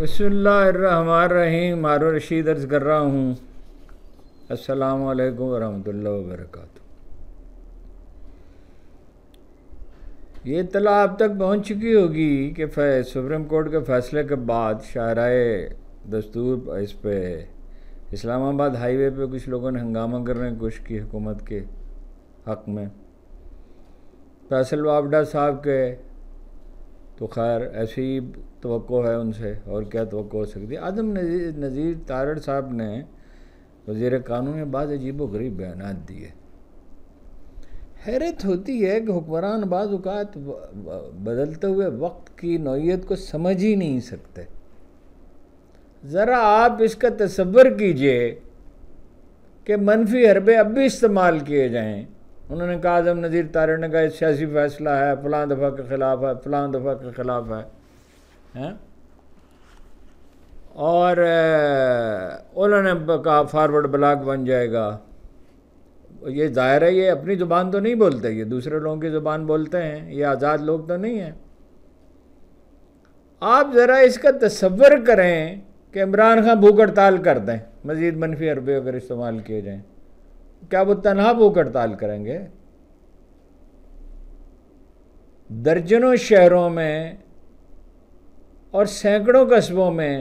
بسم اللہ الرحمن الرحیم مارو رشید عرض کر رہا ہوں السلام علیکم ورحمۃ اللہ وبرکاتہ یہ اطلاع اب تک پہنچ چکی ہوگی کہ سپریم کورٹ کے فیصلے کے بعد شاہرائے دستور اس پہ اسلام آباد ہائی وے پہ کچھ لوگوں نے ہنگامہ کرنے کی کوشش کی حکومت کے حق میں فیصل وابڈا صاحب کے تو خیر ایسی توقع ہے ان سے اور کیا توقع ہو سکتی ہے اعظمیر نظیر تارڑ صاحب نے وزیر قانون میں بعض عجیب و غریب بیانات دیے حیرت ہوتی ہے کہ حکمران بعض اوقات بدلتے ہوئے وقت کی نوعیت کو سمجھ ہی نہیں سکتے ذرا آپ اس کا تصور کیجئے کہ منفی حربے اب بھی استعمال کیے جائیں انہوں نے کہا اعظم نظیر کہا یہ سیاسی فیصلہ ہے فلاں دفعہ کے خلاف ہے فلاں دفعہ کے خلاف ہے ہاں؟ اور انہوں نے کہا فارورڈ بلاک بن جائے گا یہ ظاہر ہے یہ اپنی زبان تو نہیں بولتے یہ دوسرے لوگوں کی زبان بولتے ہیں یہ آزاد لوگ تو نہیں ہیں آپ ذرا اس کا تصور کریں کہ عمران خان بھوک ہڑتال کر دیں مزید منفی عربے اگر استعمال کیے جائیں کیا وہ تنہا بھوک ہڑتال کریں گے درجنوں شہروں میں اور سینکڑوں قصبوں میں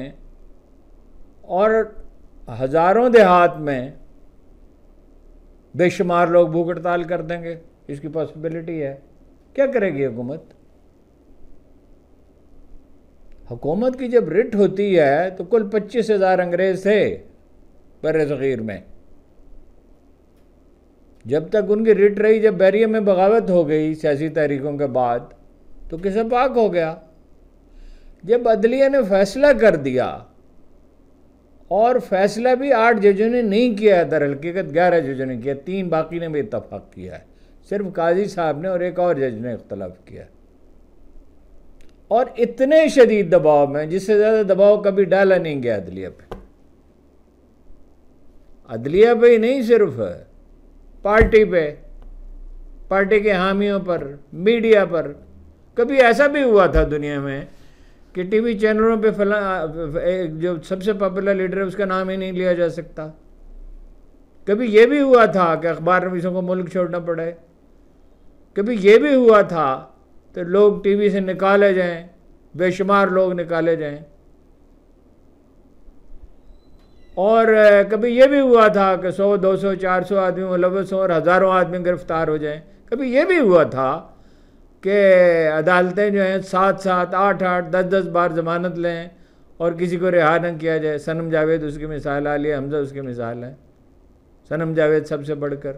اور ہزاروں دیہات میں بے شمار لوگ بھوک ہڑتال کر دیں گے اس کی پاسبلٹی ہے کیا کرے گی حکومت حکومت کی جب رٹ ہوتی ہے تو کل پچیس ہزار انگریز تھے بر صغیر میں جب تک ان کی رٹ رہی جب بیریہ میں بغاوت ہو گئی سیاسی تحریکوں کے بعد تو کسے پاک ہو گیا جب عدلیہ نے فیصلہ کر دیا اور فیصلہ بھی آٹھ ججوں نے نہیں کیا ہے در حقیقت گیارہ ججوں نے کیا تین باقی نے بھی اتفاق کیا ہے صرف قاضی صاحب نے اور ایک اور جج نے اختلاف کیا اور اتنے شدید دباؤ میں جس سے زیادہ دباؤ کبھی ڈالا نہیں گیا عدلیہ پہ عدلیہ پہ ہی نہیں صرف ہے پارٹی پہ پارٹی کے حامیوں پر میڈیا پر کبھی ایسا بھی ہوا تھا دنیا میں کہ ٹی وی چینلوں پہ جو سب سے پاپولر لیڈر ہے اس کا نام ہی نہیں لیا جا سکتا کبھی یہ بھی ہوا تھا کہ اخبار نویسوں کو ملک چھوڑنا پڑے کبھی یہ بھی ہوا تھا تو لوگ ٹی وی سے نکالے جائیں بے شمار لوگ نکالے جائیں اور کبھی یہ بھی ہوا تھا کہ سو دو سو چار سو آدمی ملوث ہوں اور ہزاروں آدمی گرفتار ہو جائیں کبھی یہ بھی ہوا تھا کہ عدالتیں جو ہیں سات سات آٹھ آٹھ دس دس بار ضمانت لیں اور کسی کو رہا نہ کیا جائے سنم جاوید اس کی مثال آ عالیہ حمزہ اس کی مثال ہے سنم جاوید سب سے بڑھ کر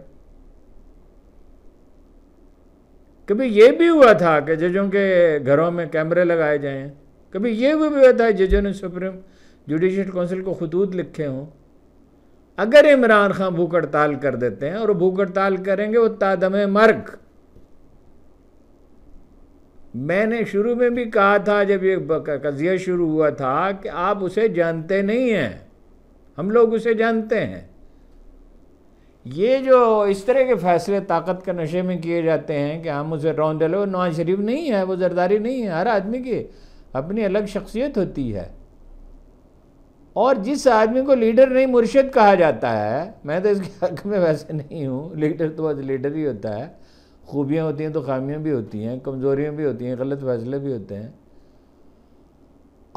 کبھی یہ بھی ہوا تھا کہ ججوں کے گھروں میں کیمرے لگائے جائیں کبھی یہ بھی ہوا تھا ججوں نے سپریم جوڈیشل کونسل کو خطوط لکھے ہوں اگر عمران خان بھوک ہڑتال کر دیتے ہیں اور بھوک ہڑتال کریں گے وہ تادم مرگ میں نے شروع میں بھی کہا تھا جب یہ قضیہ شروع ہوا تھا کہ آپ اسے جانتے نہیں ہیں ہم لوگ اسے جانتے ہیں یہ جو اس طرح کے فیصلے طاقت کے نشے میں کیے جاتے ہیں کہ ہم اسے رون دے لو نواز شریف نہیں ہے وہ زرداری نہیں ہے ہر آدمی کی اپنی الگ شخصیت ہوتی ہے اور جس آدمی کو لیڈر نہیں مرشد کہا جاتا ہے میں تو اس کے حق میں ویسے نہیں ہوں لیڈر تو بہت لیڈر ہی ہوتا ہے خوبیاں ہوتی ہیں تو خامیاں بھی ہوتی ہیں کمزوریاں بھی ہوتی ہیں غلط فیصلے بھی ہوتے ہیں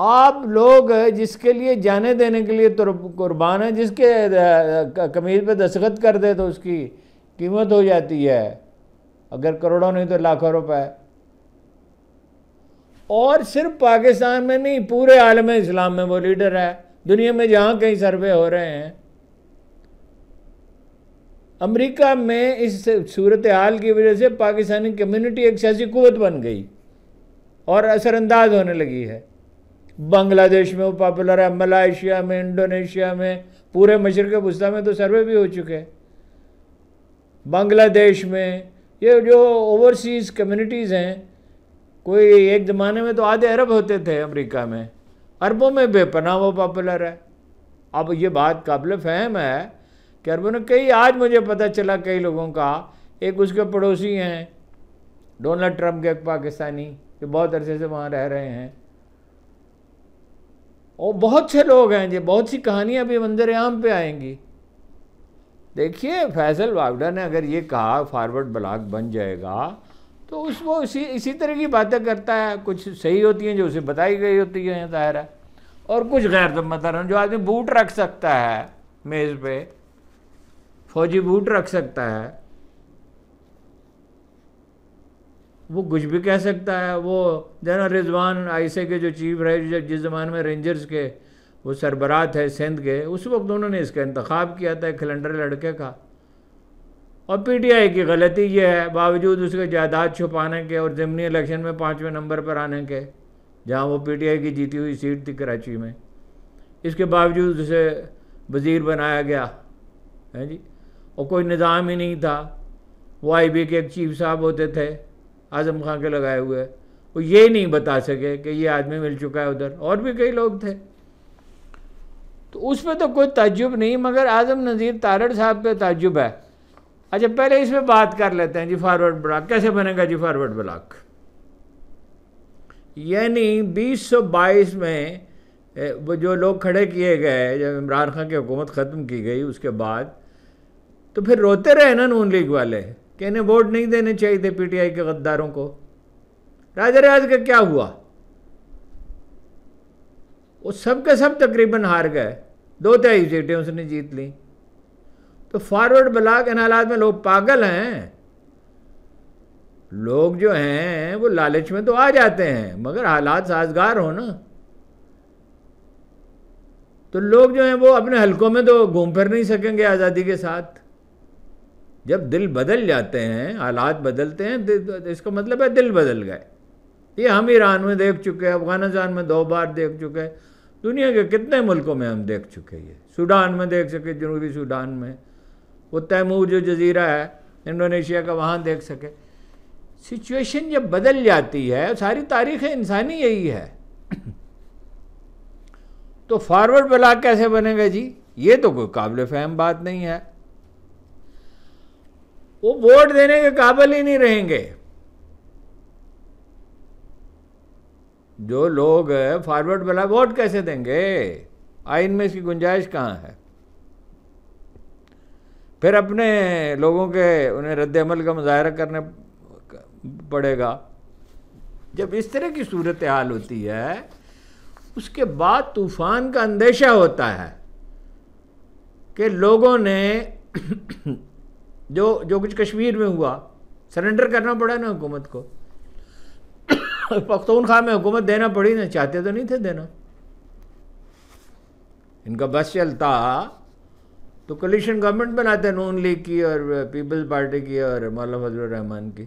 آپ لوگ جس کے لیے جانے دینے کے لیے قربان ہیں جس کے کمیز پہ دستخط کر دے تو اس کی قیمت ہو جاتی ہے اگر کروڑوں نہیں تو لاکھوں روپے اور صرف پاکستان میں نہیں پورے عالم اسلام میں وہ لیڈر ہے دنیا میں جہاں کہیں سروے ہو رہے ہیں امریکہ میں اس صورتحال کی وجہ سے پاکستانی کمیونٹی ایک سیاسی قوت بن گئی اور اثر انداز ہونے لگی ہے بنگلہ دیش میں وہ پاپولر ہے ملائیشیا میں انڈونیشیا میں پورے مشرق وسطیٰ میں تو سروے بھی ہو چکے بنگلہ دیش میں یہ جو اوورسیز کمیونٹیز ہیں کوئی ایک زمانے میں تو آدھے عرب ہوتے تھے امریکہ میں عربوں میں بے پناہ وہ پاپولر ہے اب یہ بات قابل فہم ہے کہ عربوں نے کئی آج مجھے پتہ چلا کئی لوگوں کا ایک اس کے پڑوسی ہیں ڈونلڈ ٹرمپ ایک پاکستانی جو بہت عرصے سے وہاں رہ رہے ہیں اور بہت سے لوگ ہیں جو جی، بہت سی کہانیاں بھی منظر عام پہ آئیں گی دیکھیے فیصل واگڈا نے اگر یہ کہا فارورڈ بلاک بن جائے گا تو اس وہ اسی اسی طرح کی باتیں کرتا ہے کچھ صحیح ہوتی ہیں جو اسے بتائی گئی ہوتی ہیں ظاہر ہے اور کچھ غیر ضمدر جو آدمی بوٹ رکھ سکتا ہے میز پہ فوجی بوٹ رکھ سکتا ہے وہ کچھ بھی کہہ سکتا ہے وہ جنرل رضوان آئسے کے جو چیف رائج جس زمانے میں رینجرز کے وہ سربراہ تھے سندھ کے اس وقت انہوں نے اس کا انتخاب کیا تھا کھلنڈر لڑکے کا اور پی ٹی آئی کی غلطی یہ ہے باوجود اس کے جائیداد چھپانے کے اور ضمنی الیکشن میں پانچویں نمبر پر آنے کے جہاں وہ پی ٹی آئی کی جیتی ہوئی سیٹ تھی کراچی میں اس کے باوجود اسے وزیر بنایا گیا ہے جی اور کوئی نظام ہی نہیں تھا وہ آئی بی کے ایک چیف صاحب ہوتے تھے اعظم خان کے لگائے ہوئے وہ یہ نہیں بتا سکے کہ یہ آدمی مل چکا ہے ادھر اور بھی کئی لوگ تھے تو اس میں تو کوئی تعجب نہیں مگر اعظم نذیر تارڑ صاحب پہ تعجب ہے اچھا پہلے اس میں بات کر لیتے ہیں جی فارورڈ بلاک کیسے بنے گا جی فارورڈ بلاک یعنی بیس سو بائیس میں وہ جو لوگ کھڑے کیے گئے جب عمران خان کی حکومت ختم کی گئی اس کے بعد تو پھر روتے رہے نا نون لیگ والے کہ انہیں ووٹ نہیں دینے چاہیے تھے پی ٹی آئی کے غداروں کو راجہ راج کا کیا ہوا وہ سب کے سب تقریباً ہار گئے دو تہائی سیٹیں اس نے جیت لیں تو فارورڈ بلاک ان حالات میں لوگ پاگل ہیں لوگ جو ہیں وہ لالچ میں تو آ جاتے ہیں مگر حالات سازگار ہو نا تو لوگ جو ہیں وہ اپنے حلقوں میں تو گھوم پھر نہیں سکیں گے آزادی کے ساتھ جب دل بدل جاتے ہیں حالات بدلتے ہیں اس کا مطلب ہے دل بدل گئے یہ ہم ایران میں دیکھ چکے ہیں افغانستان میں دو بار دیکھ چکے دنیا کے کتنے ملکوں میں ہم دیکھ چکے یہ سوڈان میں دیکھ چکے جنوبی سوڈان میں وہ تیمور جو جزیرہ ہے انڈونیشیا کا وہاں دیکھ سکے سچویشن جب بدل جاتی ہے ساری تاریخ انسانی یہی ہے تو فارورڈ بلاک کیسے بنے گا جی یہ تو کوئی قابل فہم بات نہیں ہے وہ ووٹ دینے کے قابل ہی نہیں رہیں گے جو لوگ فارورڈ بلاک ووٹ کیسے دیں گے آئین میں اس کی گنجائش کہاں ہے پھر اپنے لوگوں کے انہیں رد عمل کا مظاہرہ کرنا پڑے گا جب اس طرح کی صورتحال ہوتی ہے اس کے بعد طوفان کا اندیشہ ہوتا ہے کہ لوگوں نے جو جو کچھ کشمیر میں ہوا سرنڈر کرنا پڑا نا حکومت کو پختونخوا میں حکومت دینا پڑی نا چاہتے تو نہیں تھے دینا ان کا بس چلتا تو کلیشن گورنمنٹ بناتے ہیں نون لیگ کی اور پیپلز پارٹی کی اور مولانا فضل الرحمان کی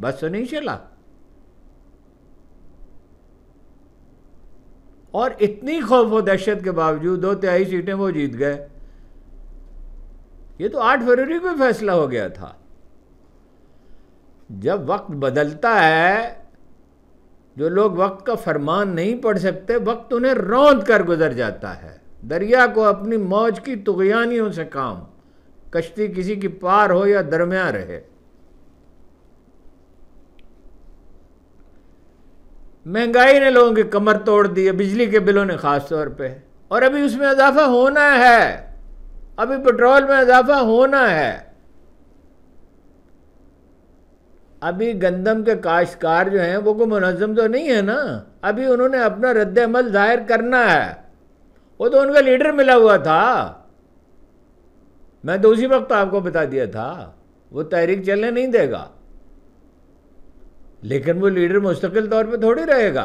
بس تو نہیں چلا اور اتنی خوف و دہشت کے باوجود دو تہائی سیٹیں وہ جیت گئے یہ تو آٹھ فروری کو فیصلہ ہو گیا تھا جب وقت بدلتا ہے جو لوگ وقت کا فرمان نہیں پڑھ سکتے وقت انہیں روند کر گزر جاتا ہے دریا کو اپنی موج کی تغیانیوں سے کام کشتی کسی کی پار ہو یا درمیان رہے مہنگائی نے لوگوں کی کمر توڑ دی ہے بجلی کے بلوں نے خاص طور پہ اور ابھی اس میں اضافہ ہونا ہے ابھی پٹرول میں اضافہ ہونا ہے ابھی گندم کے کاشتکار جو ہیں وہ کوئی منظم تو نہیں ہے نا ابھی انہوں نے اپنا رد عمل ظاہر کرنا ہے وہ تو ان کا لیڈر ملا ہوا تھا میں تو اسی وقت آپ کو بتا دیا تھا وہ تحریک چلنے نہیں دے گا لیکن وہ لیڈر مستقل طور پہ تھوڑی رہے گا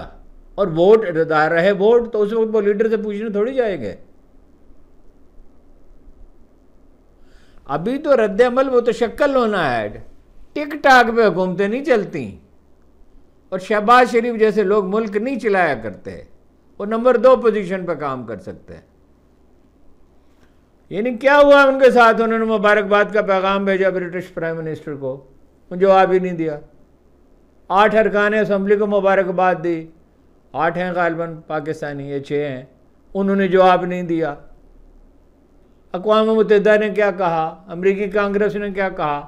اور ووٹ رہے ووٹ تو اس وقت وہ لیڈر سے پوچھنے تھوڑی جائیں گے ابھی تو رد عمل وہ تو شکل ہونا ہے ٹک ٹاک پہ حکومتیں نہیں چلتی اور شہباز شریف جیسے لوگ ملک نہیں چلایا کرتے وہ نمبر دو پوزیشن پہ کام کر سکتے ہیں یعنی کیا ہوا ان کے ساتھ انہوں نے مبارکباد کا پیغام بھیجا برٹش پرائم منسٹر کو جواب ہی نہیں دیا آٹھ ارکان اسمبلی کو مبارکباد دی آٹھ ہیں غالباً پاکستانی یہ چھ ہیں انہوں نے جواب نہیں دیا اقوام متحدہ نے کیا کہا امریکی کانگریس نے کیا کہا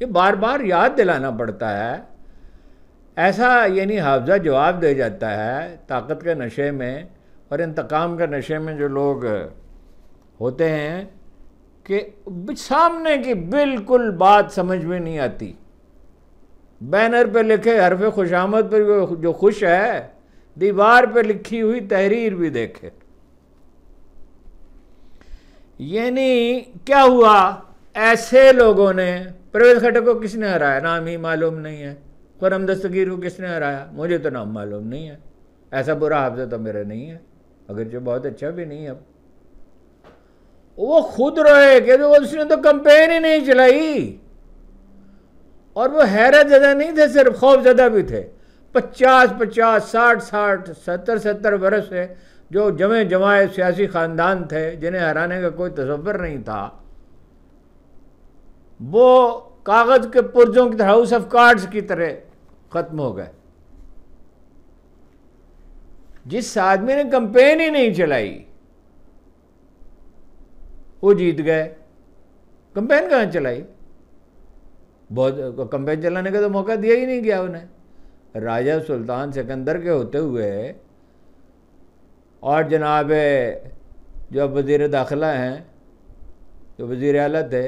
یہ بار بار یاد دلانا پڑتا ہے ایسا یعنی حافظہ جواب دے جاتا ہے طاقت کے نشے میں اور انتقام کے نشے میں جو لوگ ہوتے ہیں کہ سامنے کی بالکل بات سمجھ میں نہیں آتی بینر پہ لکھے حرف خوش آمد پہ جو خوش ہے دیوار پہ لکھی ہوئی تحریر بھی دیکھے یعنی کیا ہوا ایسے لوگوں نے پرویز کھٹک کو کس نے ہرایا نام ہی معلوم نہیں ہے خرم دستگیر کو کس نے ہرایا مجھے تو نام معلوم نہیں ہے ایسا برا حافظہ تو میرا نہیں ہے اگر جو بہت اچھا بھی نہیں ہے اب وہ خود روئے کہ اس نے تو کمپین ہی نہیں چلائی اور وہ حیرت زدہ نہیں تھے صرف خوف زدہ بھی تھے پچاس پچاس ساٹھ ساٹھ ستر ستر برس سے جو جمع جمائے سیاسی خاندان تھے جنہیں ہرانے کا کوئی تصور نہیں تھا وہ کاغذ کے پرزوں کی طرح ہاؤس آف کارڈز کی طرح ختم ہو گئے جس آدمی نے کمپین ہی نہیں چلائی وہ جیت گئے کمپین کہاں چلائی بہت کمپین چلانے کا تو موقع دیا ہی نہیں گیا انہیں راجہ سلطان سکندر کے ہوتے ہوئے اور جناب جو اب وزیر داخلہ ہیں جو وزیر اعلیٰ تھے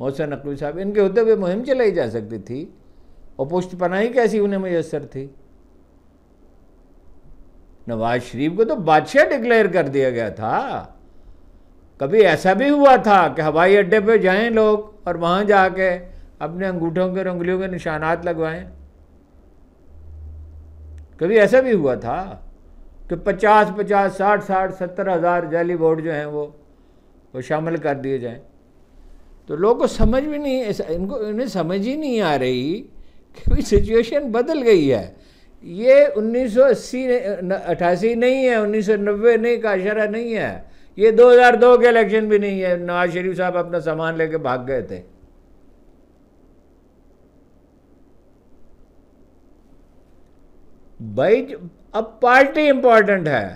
محسن نقوی صاحب ان کے ہوتے ہوئے مہم چلائی جا سکتی تھی اور پشت پناہی کیسی انہیں میسر تھی نواز شریف کو تو بادشاہ ڈکلیئر کر دیا گیا تھا کبھی ایسا بھی ہوا تھا کہ ہوائی اڈے پہ جائیں لوگ اور وہاں جا کے اپنے انگوٹھوں کے رنگلیوں کے نشانات لگوائیں کبھی ایسا بھی ہوا تھا کہ پچاس پچاس ساٹھ ساٹھ ستر ہزار جعلی بورڈ جو ہیں وہ وہ شامل کر دیے جائیں تو لوگ کو سمجھ بھی نہیں انہیں سمجھ ہی نہیں آ رہی سچویشن بدل گئی ہے یہ انیس سو اسی اٹھاسی نہیں ہے انیس سو نوے نہیں کا اشارہ نہیں ہے یہ دو ہزار دو کے الیکشن بھی نہیں ہے نواز شریف صاحب اپنا سامان لے کے بھاگ گئے تھے بھائی اب پارٹی امپورٹنٹ ہے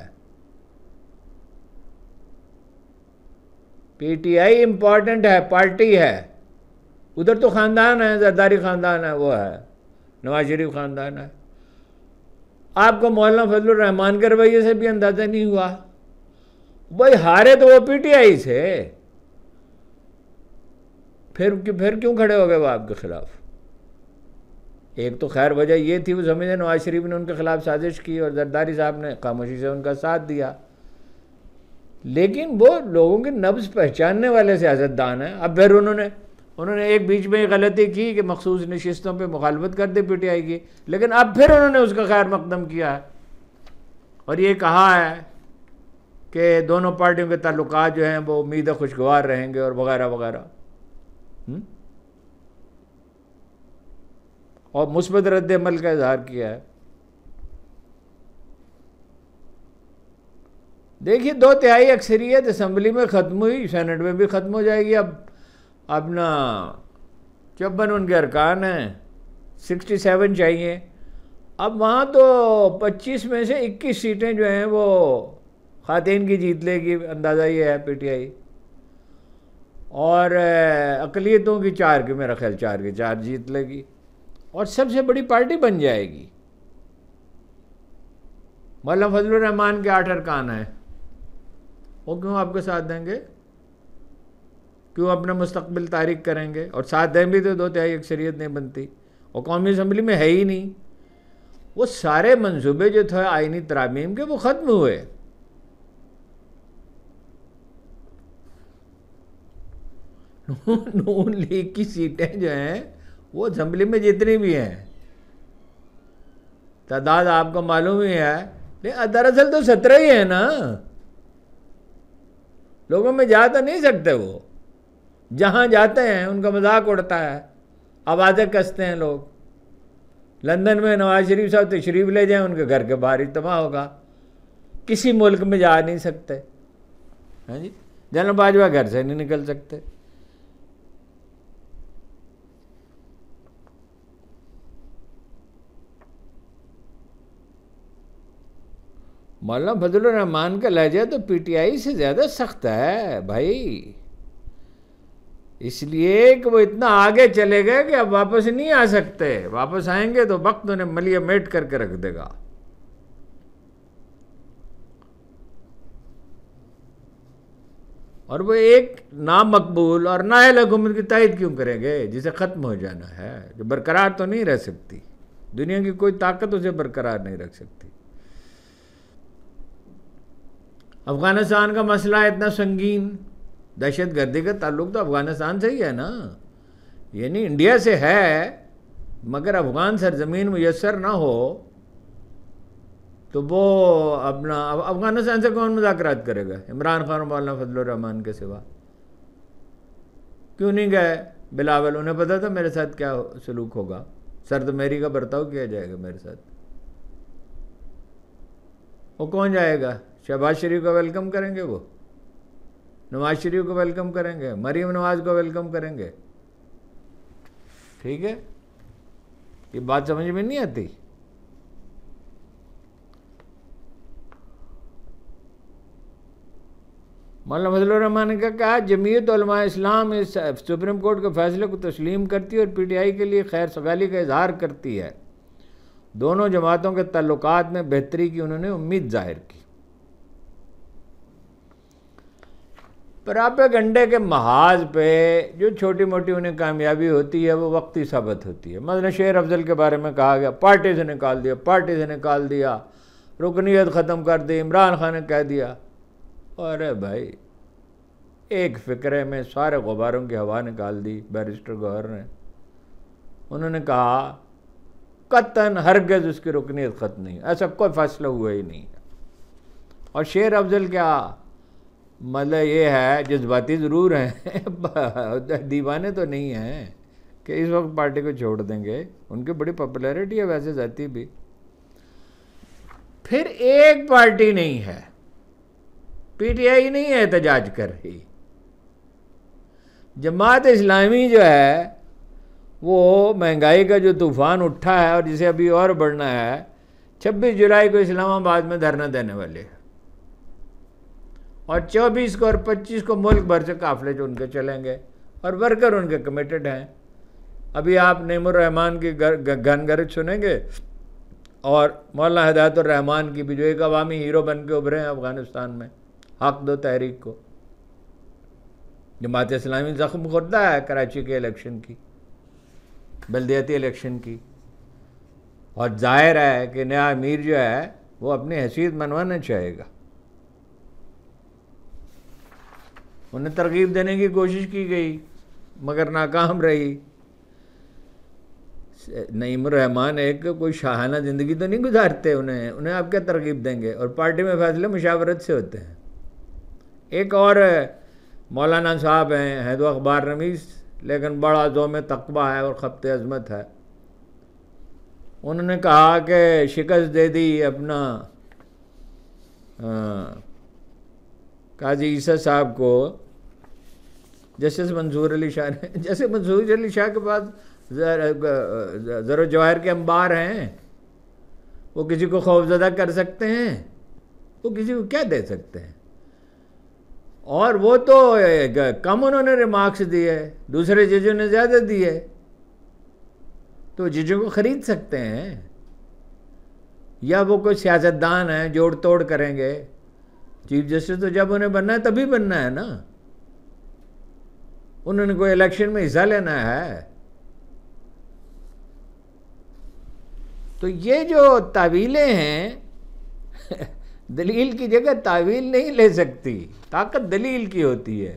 پی ٹی آئی امپورٹنٹ ہے پارٹی ہے ادھر تو خاندان ہے زرداری خاندان ہے وہ ہے نواز شریف خاندان ہے آپ کو مولانا فضل الرحمان کے رویے سے بھی اندازہ نہیں ہوا بھائی ہارے تو وہ پی ٹی آئی سے پھر پھر کیوں کھڑے ہو گئے وہ آپ کے خلاف ایک تو خیر وجہ یہ تھی وہ سمجھے نواز شریف نے ان کے خلاف سازش کی اور زرداری صاحب نے خاموشی سے ان کا ساتھ دیا لیکن وہ لوگوں کے نبز پہچاننے والے سیاست دان ہیں اب پھر انہوں نے انہوں نے ایک بیچ میں غلطی کی کہ مخصوص نشستوں پہ مخالفت کر دے پی ٹی آئی کی لیکن اب پھر انہوں نے اس کا خیر مقدم کیا ہے اور یہ کہا ہے کہ دونوں پارٹیوں کے تعلقات جو ہیں وہ امید خوشگوار رہیں گے اور وغیرہ وغیرہ اور مثبت رد عمل کا اظہار کیا ہے دیکھیے دو تہائی اکثریت اسمبلی میں ختم ہوئی سینٹ میں بھی ختم ہو جائے گی اب اپنا چپن ان کے ارکان ہیں سکسٹی سیون چاہیے اب وہاں تو پچیس میں سے اکیس سیٹیں جو ہیں وہ خواتین کی جیت لے گی اندازہ یہ ہے پی ٹی آئی اور اقلیتوں کی چار کی میرا خیال چار کی چار جیت لے گی اور سب سے بڑی پارٹی بن جائے گی مولانا فضل الرحمان کے آٹھ ارکان ہیں وہ کیوں آپ کے ساتھ دیں گے کیوں اپنا مستقبل تاریخ کریں گے اور ساتھ بھی تو دو تہائی اکثریت نہیں بنتی اور قومی اسمبلی میں ہے ہی نہیں وہ سارے منصوبے جو تھے آئینی ترامیم کے وہ ختم ہوئے نون لیگ کی سیٹیں جو ہیں وہ اسمبلی میں جتنی بھی ہیں تعداد آپ کو معلوم ہی ہے دراصل تو سترہ ہی ہے نا لوگوں میں جا تو نہیں سکتے وہ جہاں جاتے ہیں ان کا مذاق اڑتا ہے آوازیں کستے ہیں لوگ لندن میں نواز شریف صاحب تشریف لے جائیں ان کے گھر کے باہر اجتماع ہوگا کسی ملک میں جا نہیں سکتے ہاں جی؟ جنرل باجوہ گھر سے نہیں نکل سکتے مولانا فضل الرحمان کا لہجہ تو پی ٹی آئی سے زیادہ سخت ہے بھائی اس لیے کہ وہ اتنا آگے چلے گئے کہ اب واپس نہیں آ سکتے واپس آئیں گے تو وقت انہیں ملیا میٹ کر کے رکھ دے گا اور وہ ایک نامقبول مقبول اور نااہل حکومت کی تحید کیوں کریں گے جسے ختم ہو جانا ہے جو برقرار تو نہیں رہ سکتی دنیا کی کوئی طاقت اسے برقرار نہیں رکھ سکتی افغانستان کا مسئلہ اتنا سنگین دہشت گردی کا تعلق تو افغانستان سے ہی ہے نا یعنی انڈیا سے ہے مگر افغان سرزمین میسر نہ ہو تو وہ اپنا افغانستان سے کون مذاکرات کرے گا عمران خان مولانا فضل الرحمان کے سوا کیوں نہیں گئے بلاول انہیں پتا تھا میرے ساتھ کیا سلوک ہوگا سرد میری کا برتاؤ کیا جائے گا میرے ساتھ وہ کون جائے گا شہباز شریف کا ویلکم کریں گے وہ نواز شریف کو ویلکم کریں گے مریم نواز کو ویلکم کریں گے ٹھیک ہے یہ بات سمجھ میں نہیں آتی مولانا فضل الرحمان نے کہا جمعیت علماء اسلام اس سپریم کورٹ کے فیصلے کو تسلیم کرتی ہے اور پی ٹی آئی کے لیے خیر سگالی کا اظہار کرتی ہے دونوں جماعتوں کے تعلقات میں بہتری کی انہوں نے امید ظاہر کی پر آپ کے محاذ پہ جو چھوٹی موٹی انہیں کامیابی ہوتی ہے وہ وقتی ثابت ہوتی ہے مثلا شعر افضل کے بارے میں کہا گیا پارٹی سے نکال دیا پارٹی سے نکال دیا رکنیت ختم کر دی عمران خان نے کہہ دیا ارے بھائی ایک فکرے میں سارے غباروں کی ہوا نکال دی بیرسٹر گوہر نے انہوں نے کہا قطن ہرگز اس کی رکنیت ختم نہیں ایسا کوئی فیصلہ ہوا ہی نہیں اور شیر افضل کیا مطلب یہ ہے جذباتی ضرور ہیں دیوانے تو نہیں ہیں کہ اس وقت پارٹی کو چھوڑ دیں گے ان کی بڑی پاپولیرٹی ہے ویسے ذاتی بھی پھر ایک پارٹی نہیں ہے پی ٹی آئی نہیں ہے احتجاج کر رہی جماعت اسلامی جو ہے وہ مہنگائی کا جو طوفان اٹھا ہے اور جسے ابھی اور بڑھنا ہے چھبیس جولائی کو اسلام آباد میں دھرنا دینے والے ہیں اور چوبیس کو اور پچیس کو ملک بھر سے قافلے جو ان کے چلیں گے اور ورکر ان کے کمیٹڈ ہیں ابھی آپ نعم الرحمان کی گھن گرج سنیں گے اور مولانا ہدایت الرحمان کی بھی جو ایک عوامی ہیرو بن کے ابھرے ہیں افغانستان میں حق دو تحریک کو جماعت اسلامی زخم خوردہ ہے کراچی کے الیکشن کی بلدیتی الیکشن کی اور ظاہر ہے کہ نیا امیر جو ہے وہ اپنی حیثیت منوانا چاہے گا انہیں ترغیب دینے کی کوشش کی گئی مگر ناکام رہی نعیم الرحمان ایک کوئی شاہانہ زندگی تو نہیں گزارتے انہیں انہیں آپ کیا ترغیب دیں گے اور پارٹی میں فیصلے مشاورت سے ہوتے ہیں ایک اور مولانا صاحب ہیں حید و اخبار رمیز لیکن بڑا ذوم تقبہ ہے اور خپت عظمت ہے انہوں نے کہا کہ شکست دے دی اپنا قاضی جی عیسیٰ صاحب کو جسٹس منظور علی شاہ نے جیسے منظور علی شاہ کے پاس و جواہر کے امبار ہیں وہ کسی کو خوفزدہ کر سکتے ہیں وہ کسی کو کیا دے سکتے ہیں اور وہ تو کم انہوں نے ریمارکس دیے دوسرے ججوں نے زیادہ دیے تو ججوں کو خرید سکتے ہیں یا وہ کوئی سیاستدان ہیں جوڑ توڑ کریں گے چیف جسٹس تو جب انہیں بننا ہے تبھی بننا ہے نا انہوں نے کوئی الیکشن میں حصہ لینا ہے تو یہ جو تعویلیں ہیں دلیل کی جگہ تعویل نہیں لے سکتی طاقت دلیل کی ہوتی ہے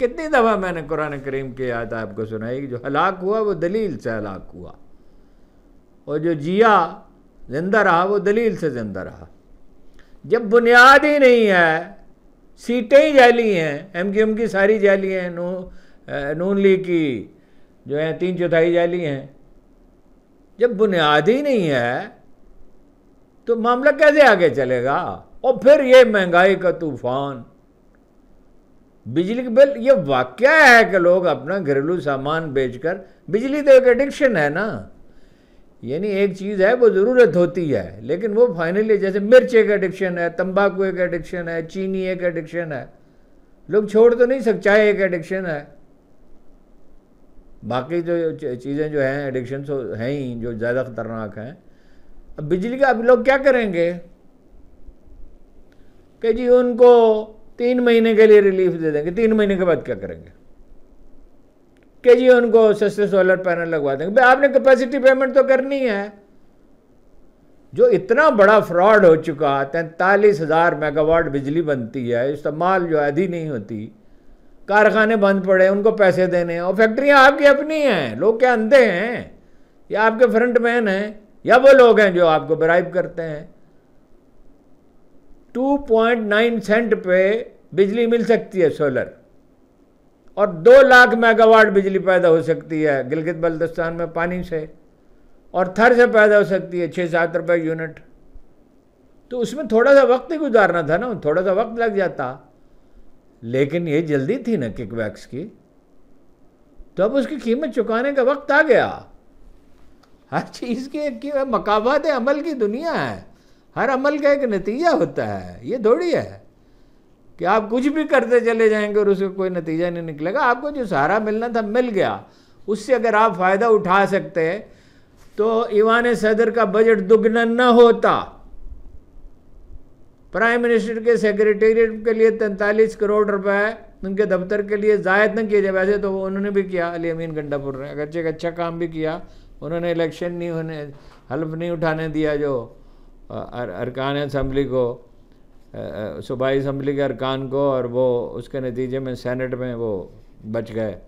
کتنی دفعہ میں نے قرآن کریم کی یاد آپ کو سنائی جو ہلاک ہوا وہ دلیل سے ہلاک ہوا اور جو جیا زندہ رہا وہ دلیل سے زندہ رہا جب بنیاد ہی نہیں ہے سیٹیں ہی جعلی ہیں ایم کیو ایم کی ساری جعلی ہیں نون لی کی جو ہیں تین چوتھائی جعلی ہیں جب بنیاد ہی نہیں ہے تو معاملہ کیسے آگے چلے گا اور پھر یہ مہنگائی کا طوفان بجلی کے بل یہ واقعہ ہے کہ لوگ اپنا گھریلو سامان بیچ کر بجلی تو ایک ایڈکشن ہے نا یعنی ایک چیز ہے وہ ضرورت ہوتی ہے لیکن وہ فائنلی جیسے مرچ ایک ایڈکشن ہے تمباکو ایک ایڈکشن ہے چینی ایک ایڈکشن ہے لوگ چھوڑ تو نہیں چائے ایک ایڈکشن ہے باقی جو چیزیں جو ہیں ایڈکشن سو ہیں ہی جو زیادہ خطرناک ہیں اب بجلی کا اب لوگ کیا کریں گے کہ جی ان کو تین مہینے کے لیے ریلیف دے دیں گے تین مہینے کے بعد کیا کریں گے کہ جی ان کو سستے سولر پینل دیں گے بھائی آپ نے کیپیسٹی پیمنٹ تو کرنی ہے جو اتنا بڑا فراڈ ہو چکا تینتالیس ہزار میگا واٹ بجلی بنتی ہے استعمال جو آدھی نہیں ہوتی کارخانے بند پڑے ان کو پیسے دینے اور فیکٹریاں آپ کی اپنی ہیں لوگ کیا اندھے ہیں یا آپ کے فرنٹ مین ہیں یا وہ لوگ ہیں جو آپ کو برائب کرتے ہیں ٹو پوائنٹ نائن سینٹ پہ بجلی مل سکتی ہے سولر اور دو لاکھ میگا واٹ بجلی پیدا ہو سکتی ہے گلگت بلتستان میں پانی سے اور تھر سے پیدا ہو سکتی ہے چھ سات روپے یونٹ تو اس میں تھوڑا سا وقت ہی گزارنا تھا نا تھوڑا سا وقت لگ جاتا لیکن یہ جلدی تھی نا کک ویکس کی تو اب اس کی قیمت چکانے کا وقت آ گیا ہر چیز کی ایک مقابات عمل کی دنیا ہے ہر عمل کا ایک نتیجہ ہوتا ہے یہ تھوڑی ہے کہ آپ کچھ بھی کرتے چلے جائیں گے اور اس کا کوئی نتیجہ نہیں نکلے گا آپ کو جو سہارا ملنا تھا مل گیا اس سے اگر آپ فائدہ اٹھا سکتے تو ایوان صدر کا بجٹ دگنا نہ ہوتا پرائم منسٹر کے سیکریٹریٹ کے لیے تینتالیس کروڑ روپے ان کے دفتر کے لیے زائد نہ کیے جائے ویسے تو انہوں نے بھی کیا علی امین گنڈا پور نے اگرچہ ایک اچھا کام بھی کیا انہوں نے الیکشن نہیں ہونے حلف نہیں اٹھانے دیا جو ارکان اسمبلی کو صوبائی اسمبلی کے ارکان کو اور وہ اس کے نتیجے میں سینٹ میں وہ بچ گئے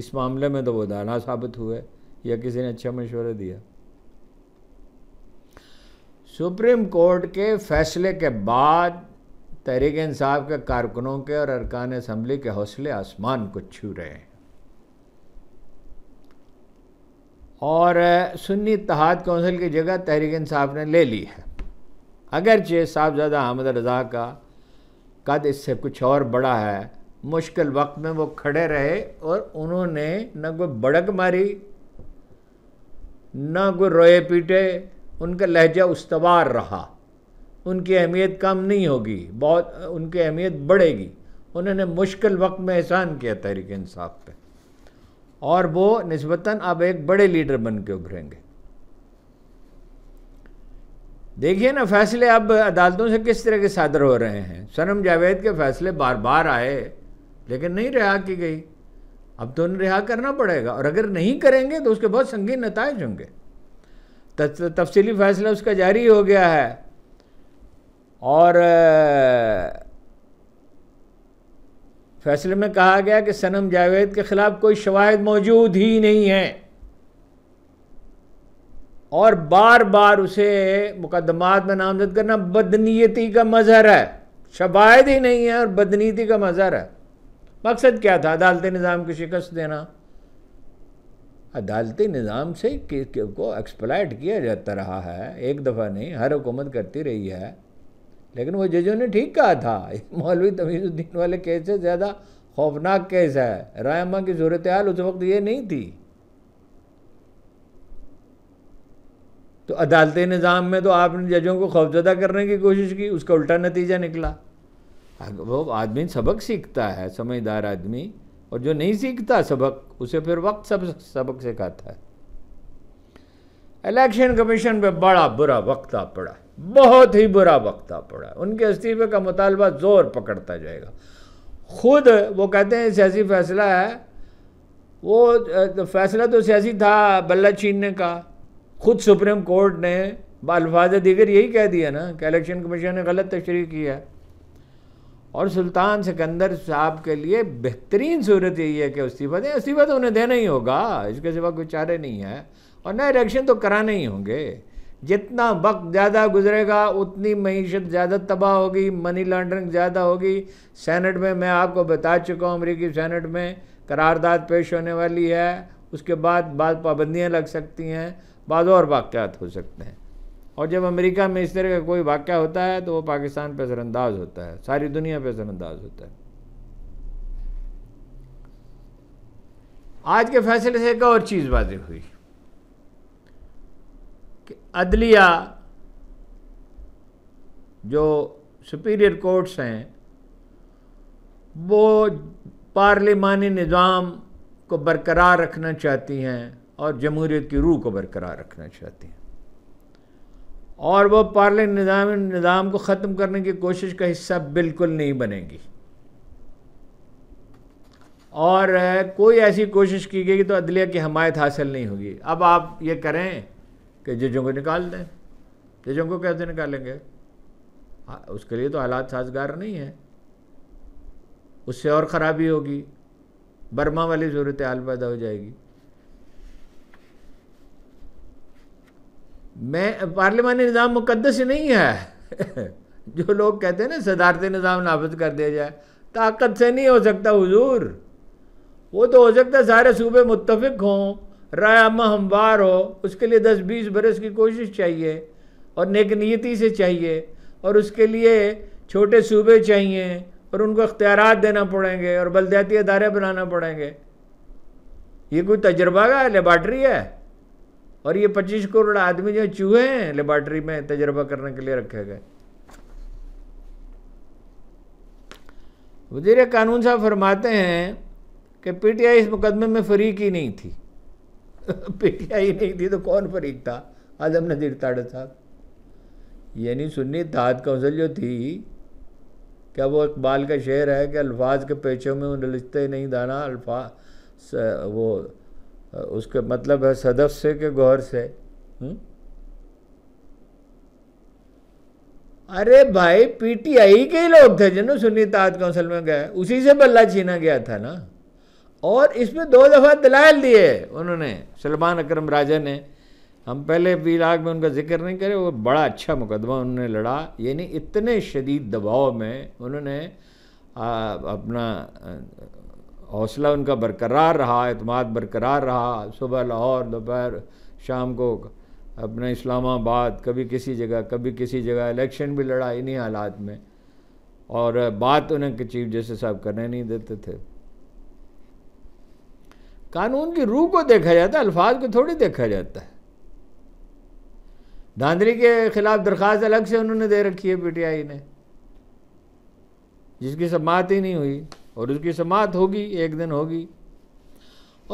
اس معاملے میں تو وہ دانا ثابت ہوئے یا کسی نے اچھا مشورہ دیا سپریم کورٹ کے فیصلے کے بعد تحریک انصاف کے کارکنوں کے اور ارکان اسمبلی کے حوصلے آسمان کو چھو رہے ہیں اور سنی اتحاد کونسل کی جگہ تحریک انصاف نے لے لی ہے اگرچہ صاحبزادہ احمد رضا کا قد اس سے کچھ اور بڑا ہے مشکل وقت میں وہ کھڑے رہے اور انہوں نے نہ کوئی بڑک ماری نہ کوئی روئے پیٹے ان کا لہجہ استوار رہا ان کی اہمیت کم نہیں ہوگی بہت ان کی اہمیت بڑھے گی انہوں نے مشکل وقت میں احسان کیا تحریک انصاف پہ اور وہ نسبتاً اب ایک بڑے لیڈر بن کے ابھریں گے دیکھیے نا فیصلے اب عدالتوں سے کس طرح کے صادر ہو رہے ہیں سنم جاوید کے فیصلے بار بار آئے لیکن نہیں رہا کی گئی اب تو انہیں رہا کرنا پڑے گا اور اگر نہیں کریں گے تو اس کے بہت سنگین نتائج ہوں گے تفصیلی فیصلہ اس کا جاری ہو گیا ہے اور فیصلے میں کہا گیا کہ سنم جاوید کے خلاف کوئی شواہد موجود ہی نہیں ہیں اور بار بار اسے مقدمات میں نامزد کرنا بدنیتی کا مظہر ہے شباہد ہی نہیں ہے اور بدنیتی کا مظہر ہے مقصد کیا تھا عدالتی نظام کی شکست دینا عدالتی نظام سے کو ایکسپلائٹ کیا جاتا رہا ہے ایک دفعہ نہیں ہر حکومت کرتی رہی ہے لیکن وہ ججوں نے ٹھیک کہا تھا مولوی تمیز الدین والے کیس سے زیادہ خوفناک کیس ہے رائمہ کی صورتحال اس وقت یہ نہیں تھی تو عدالتی نظام میں تو آپ نے ججوں کو خوفزدہ کرنے کی کوشش کی اس کا الٹا نتیجہ نکلا وہ آدمی سبق سیکھتا ہے سمجھدار آدمی اور جو نہیں سیکھتا سبق اسے پھر وقت سب سبق سکھاتا ہے الیکشن کمیشن پہ بڑا برا وقت آ پڑا بہت ہی برا وقت آ پڑا ان کے استعفے کا مطالبہ زور پکڑتا جائے گا خود وہ کہتے ہیں سیاسی فیصلہ ہے وہ فیصلہ تو سیاسی تھا بلہ نے کہا خود سپریم کورٹ نے بالفاظ دیگر یہی کہہ دیا نا کہ الیکشن کمیشن نے غلط تشریح کیا اور سلطان سکندر صاحب کے لیے بہترین صورت یہی ہے کہ استعفیٰ دیں استعفیٰ تو انہیں دینا ہی ہوگا اس کے سوا کوئی چارے نہیں ہے اور نہ الیکشن تو کرانے ہی ہوں گے جتنا وقت زیادہ گزرے گا اتنی معیشت زیادہ تباہ ہوگی منی لانڈرنگ زیادہ ہوگی سینٹ میں میں آپ کو بتا چکا ہوں امریکی سینٹ میں قرارداد پیش ہونے والی ہے اس کے بعد بعض پابندیاں لگ سکتی ہیں بعض اور واقعات ہو سکتے ہیں اور جب امریکہ میں اس طرح کا کوئی واقعہ ہوتا ہے تو وہ پاکستان پہ اثر انداز ہوتا ہے ساری دنیا پہ اثر انداز ہوتا ہے آج کے فیصلے سے ایک اور چیز واضح ہوئی کہ عدلیہ جو سپیریئر کورٹس ہیں وہ پارلیمانی نظام کو برقرار رکھنا چاہتی ہیں اور جمہوریت کی روح کو برقرار رکھنا چاہتے ہیں اور وہ پارلے نظام نظام کو ختم کرنے کی کوشش کا حصہ بالکل نہیں بنے گی اور کوئی ایسی کوشش کی گئی تو عدلیہ کی حمایت حاصل نہیں ہوگی اب آپ یہ کریں کہ ججوں کو نکال دیں ججوں کو کیسے نکالیں گے اس کے لیے تو حالات سازگار نہیں ہیں اس سے اور خرابی ہوگی برما والی صورتحال پیدا ہو جائے گی میں پارلیمانی نظام مقدس نہیں ہے جو لوگ کہتے ہیں نا صدارتی نظام نافذ کر دیا جائے طاقت سے نہیں ہو سکتا حضور وہ تو ہو سکتا ہے سارے صوبے متفق ہوں رائے عامہ ہموار ہو اس کے لیے دس بیس برس کی کوشش چاہیے اور نیک نیتی سے چاہیے اور اس کے لیے چھوٹے صوبے چاہیے اور ان کو اختیارات دینا پڑیں گے اور بلدیاتی ادارے بنانا پڑیں گے یہ کوئی تجربہ کا لیبارٹری ہے اور یہ پچیس کروڑ آدمی جو چوہے ہیں لیبارٹری میں تجربہ کرنے کے لیے رکھے گئے وزیر قانون صاحب فرماتے ہیں کہ پی ٹی آئی اس مقدمے میں فریق ہی نہیں تھی پی ٹی آئی نہیں تھی تو کون فریق تھا اعظم نظیر تاڑے صاحب یہ نہیں سنی اتحاد کونسل جو تھی کیا وہ اقبال کا شعر ہے کہ الفاظ کے پیچوں میں للچتے نہیں دانا الفاظ وہ اس کے مطلب ہے صدف سے کہ گوھر سے ارے بھائی پی ٹی آئی کے ہی لوگ تھے جنہوں سنی کونسل میں گئے اسی سے بلہ چھینا گیا تھا نا اور اس میں دو دفعہ دلائل دیے انہوں نے سلمان اکرم راجہ نے ہم پہلے بھی علاق میں ان کا ذکر نہیں کرے وہ بڑا اچھا مقدمہ انہوں نے لڑا یعنی اتنے شدید دباؤ میں انہوں نے اپنا حوصلہ ان کا برقرار رہا اعتماد برقرار رہا صبح لاہور دوپہر شام کو اپنا اسلام آباد کبھی کسی جگہ کبھی کسی جگہ الیکشن بھی لڑا انہی حالات میں اور بات انہیں کے چیف جسٹس صاحب کرنے نہیں دیتے تھے قانون کی روح کو دیکھا جاتا ہے الفاظ کو تھوڑی دیکھا جاتا ہے دھاندری کے خلاف درخواست الگ سے انہوں نے دے رکھی ہے پی ٹی آئی نے جس کی سماعت ہی نہیں ہوئی اور اس کی سماعت ہوگی ایک دن ہوگی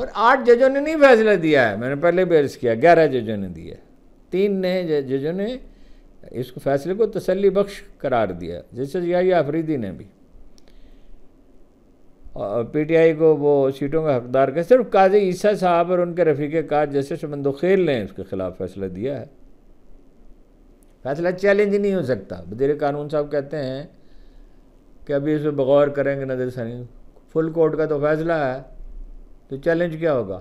اور آٹھ ججوں نے نہیں فیصلہ دیا ہے میں نے پہلے بھی عرض کیا گیارہ ججوں نے دیا تین نئے ججوں نے اس فیصلے کو تسلی بخش قرار دیا جیسے جی آفریدی نے بھی پی ٹی آئی کو وہ سیٹوں کا حقدار کیا صرف قاضی عیسیٰ صاحب اور ان کے رفیق کار جیسے سمندو خیل نے اس کے خلاف فیصلہ دیا ہے فیصلہ چیلنج نہیں ہو سکتا بدیر قانون صاحب کہتے ہیں کہ ابھی اس پہ بغور کریں گے نظر ثانی فل کورٹ کا تو فیصلہ ہے تو چیلنج کیا ہوگا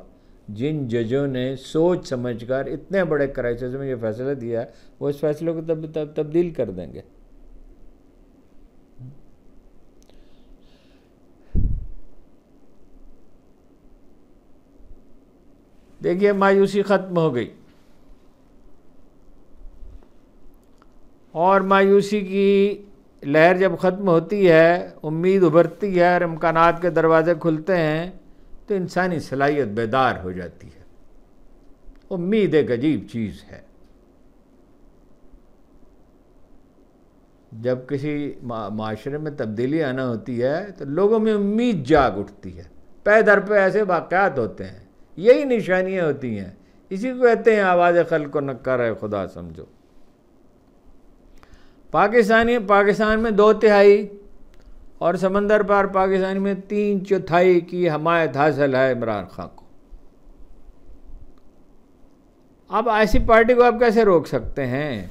جن ججوں نے سوچ سمجھ کر اتنے بڑے کرائسس میں یہ فیصلہ دیا ہے وہ اس فیصلے کو تبدیل کر دیں گے دیکھیے مایوسی ختم ہو گئی اور مایوسی کی لہر جب ختم ہوتی ہے امید ابھرتی ہے اور امکانات کے دروازے کھلتے ہیں تو انسانی صلاحیت بیدار ہو جاتی ہے امید ایک عجیب چیز ہے جب کسی معاشرے میں تبدیلی آنا ہوتی ہے تو لوگوں میں امید جاگ اٹھتی ہے در پہ ایسے واقعات ہوتے ہیں یہی نشانیاں ہوتی ہیں اسی کو کہتے ہیں آواز خل کو نکار ہے خدا سمجھو پاکستانی پاکستان میں دو تہائی اور سمندر پار پاکستانی میں تین چوتھائی کی حمایت حاصل ہے عمران خان کو اب ایسی پارٹی کو آپ کیسے روک سکتے ہیں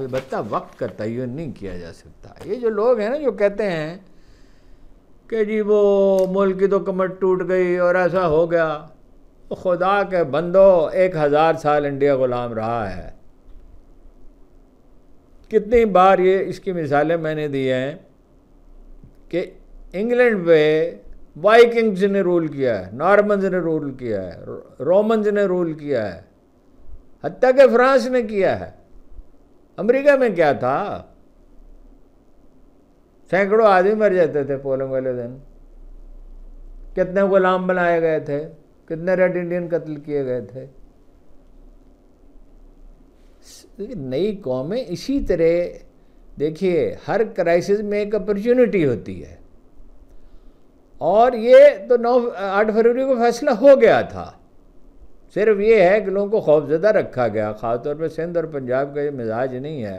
البتہ وقت کا تعین نہیں کیا جا سکتا یہ جو لوگ ہیں نا جو کہتے ہیں کہ جی وہ ملک کی تو کمر ٹوٹ گئی اور ایسا ہو گیا خدا کے بندو ایک ہزار سال انڈیا غلام رہا ہے کتنی بار یہ اس کی مثالیں میں نے دی ہیں کہ انگلینڈ پہ وائکنگز نے رول کیا ہے نارمنز نے رول کیا ہے رومنز نے رول کیا ہے حتیٰ کہ فرانس نے کیا ہے امریکہ میں کیا تھا سینکڑوں آدمی مر جاتے تھے پولنگ والے دن کتنے غلام بنائے گئے تھے کتنے ریڈ انڈین قتل کیے گئے تھے تو نئی قومیں اسی طرح دیکھیے ہر کرائسس میں ایک اپرچونٹی ہوتی ہے اور یہ تو نو آٹھ فروری کو فیصلہ ہو گیا تھا صرف یہ ہے کہ لوگوں کو خوف زدہ رکھا گیا خاص طور پہ سندھ اور پنجاب کا یہ مزاج نہیں ہے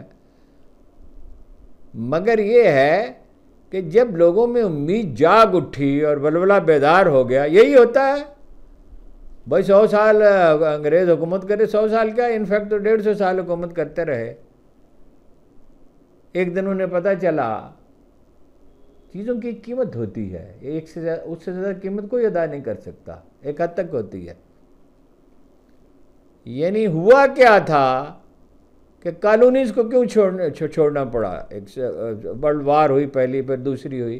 مگر یہ ہے کہ جب لوگوں میں امید جاگ اٹھی اور بلبلہ بیدار ہو گیا یہی ہوتا ہے بھائی سو سال انگریز حکومت کرے سو سال کیا انفیکٹ تو ڈیڑھ سو سال حکومت کرتے رہے ایک دن انہیں پتہ چلا چیزوں کی قیمت ہوتی ہے ایک سے اس سے زیادہ قیمت کوئی ادا نہیں کر سکتا ایک حد تک ہوتی ہے یعنی ہوا کیا تھا کہ کالونیز کو کیوں چھوڑنا پڑا ایک ورلڈ وار ہوئی پہلی پھر دوسری ہوئی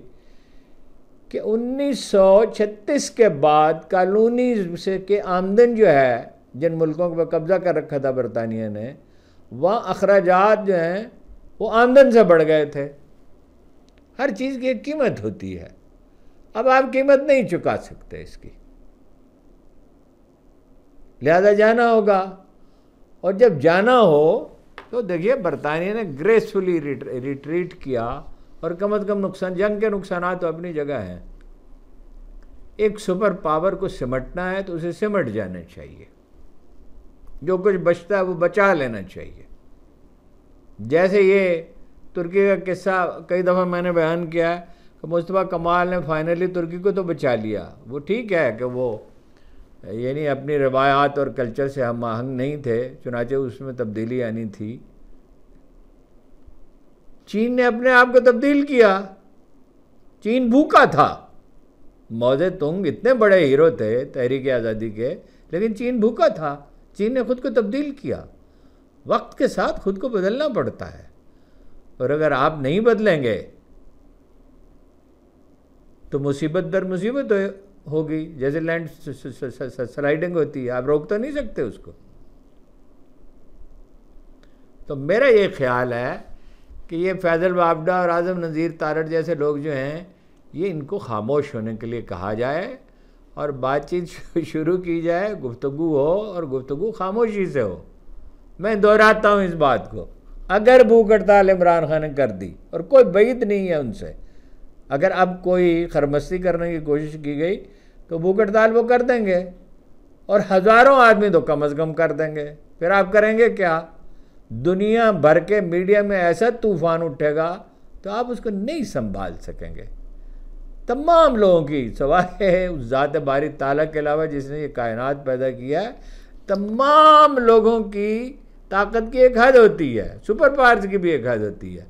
کہ انیس سو چھتیس کے بعد کالونی سے کے آمدن جو ہے جن ملکوں کو قبضہ کر رکھا تھا برطانیہ نے وہاں اخراجات جو ہیں وہ آمدن سے بڑھ گئے تھے ہر چیز کی ایک قیمت ہوتی ہے اب آپ قیمت نہیں چکا سکتے اس کی لہذا جانا ہوگا اور جب جانا ہو تو دیکھیے برطانیہ نے گریسفلی ریٹریٹ کیا اور کم از کم نقصان جنگ کے نقصانات تو اپنی جگہ ہیں ایک سپر پاور کو سمٹنا ہے تو اسے سمٹ جانا چاہیے جو کچھ بچتا ہے وہ بچا لینا چاہیے جیسے یہ ترکی کا قصہ کئی دفعہ میں نے بیان کیا ہے کہ مصطفیٰ کمال نے فائنلی ترکی کو تو بچا لیا وہ ٹھیک ہے کہ وہ یعنی اپنی روایات اور کلچر سے ہم آہنگ نہیں تھے چنانچہ اس میں تبدیلی آنی تھی چین نے اپنے آپ کو تبدیل کیا چین بھوکا تھا موزے تنگ اتنے بڑے ہیرو تھے تحریک آزادی کے لیکن چین بھوکا تھا چین نے خود کو تبدیل کیا وقت کے ساتھ خود کو بدلنا پڑتا ہے اور اگر آپ نہیں بدلیں گے تو مصیبت در مصیبت ہوگی جیسے لینڈ سلائڈنگ ہوتی ہے آپ روک تو نہیں سکتے اس کو تو میرا یہ خیال ہے کہ یہ فیضل بابڈا اور اعظم نذیر تارٹ جیسے لوگ جو ہیں یہ ان کو خاموش ہونے کے لیے کہا جائے اور بات چیت شروع کی جائے گفتگو ہو اور گفتگو خاموشی سے ہو میں دہراتا ہوں اس بات کو اگر بھوک ہڑتال عمران خان نے کر دی اور کوئی بعید نہیں ہے ان سے اگر اب کوئی خرمستی کرنے کی کوشش کی گئی تو بھوک ہڑتال وہ کر دیں گے اور ہزاروں آدمی تو کم از کم کر دیں گے پھر آپ کریں گے کیا دنیا بھر کے میڈیا میں ایسا طوفان اٹھے گا تو آپ اس کو نہیں سنبھال سکیں گے تمام لوگوں کی سوال ہے اس ذات باری تعالیٰ کے علاوہ جس نے یہ کائنات پیدا کیا ہے تمام لوگوں کی طاقت کی ایک حد ہوتی ہے سپر پارز کی بھی ایک حد ہوتی ہے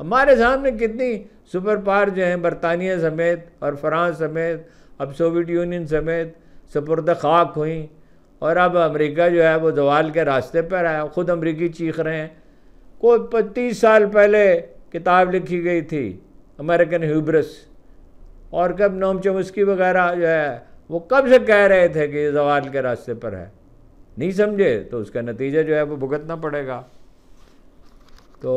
ہمارے سامنے کتنی سپر پار جو ہیں برطانیہ سمیت اور فرانس سمیت اب سوویٹ یونین سمیت سپرد خاک ہوئیں اور اب امریکہ جو ہے وہ زوال کے راستے پر آیا خود امریکی چیخ رہے ہیں کوئی پچیس سال پہلے کتاب لکھی گئی تھی امریکن ہیوبرس اور کب نوم چمسکی وغیرہ جو ہے وہ کب سے کہہ رہے تھے کہ یہ زوال کے راستے پر ہے نہیں سمجھے تو اس کا نتیجہ جو ہے وہ بھگتنا پڑے گا تو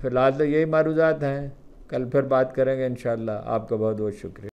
فی الحال تو یہی معروضات ہیں کل پھر بات کریں گے انشاءاللہ آپ کا بہت بہت شکریہ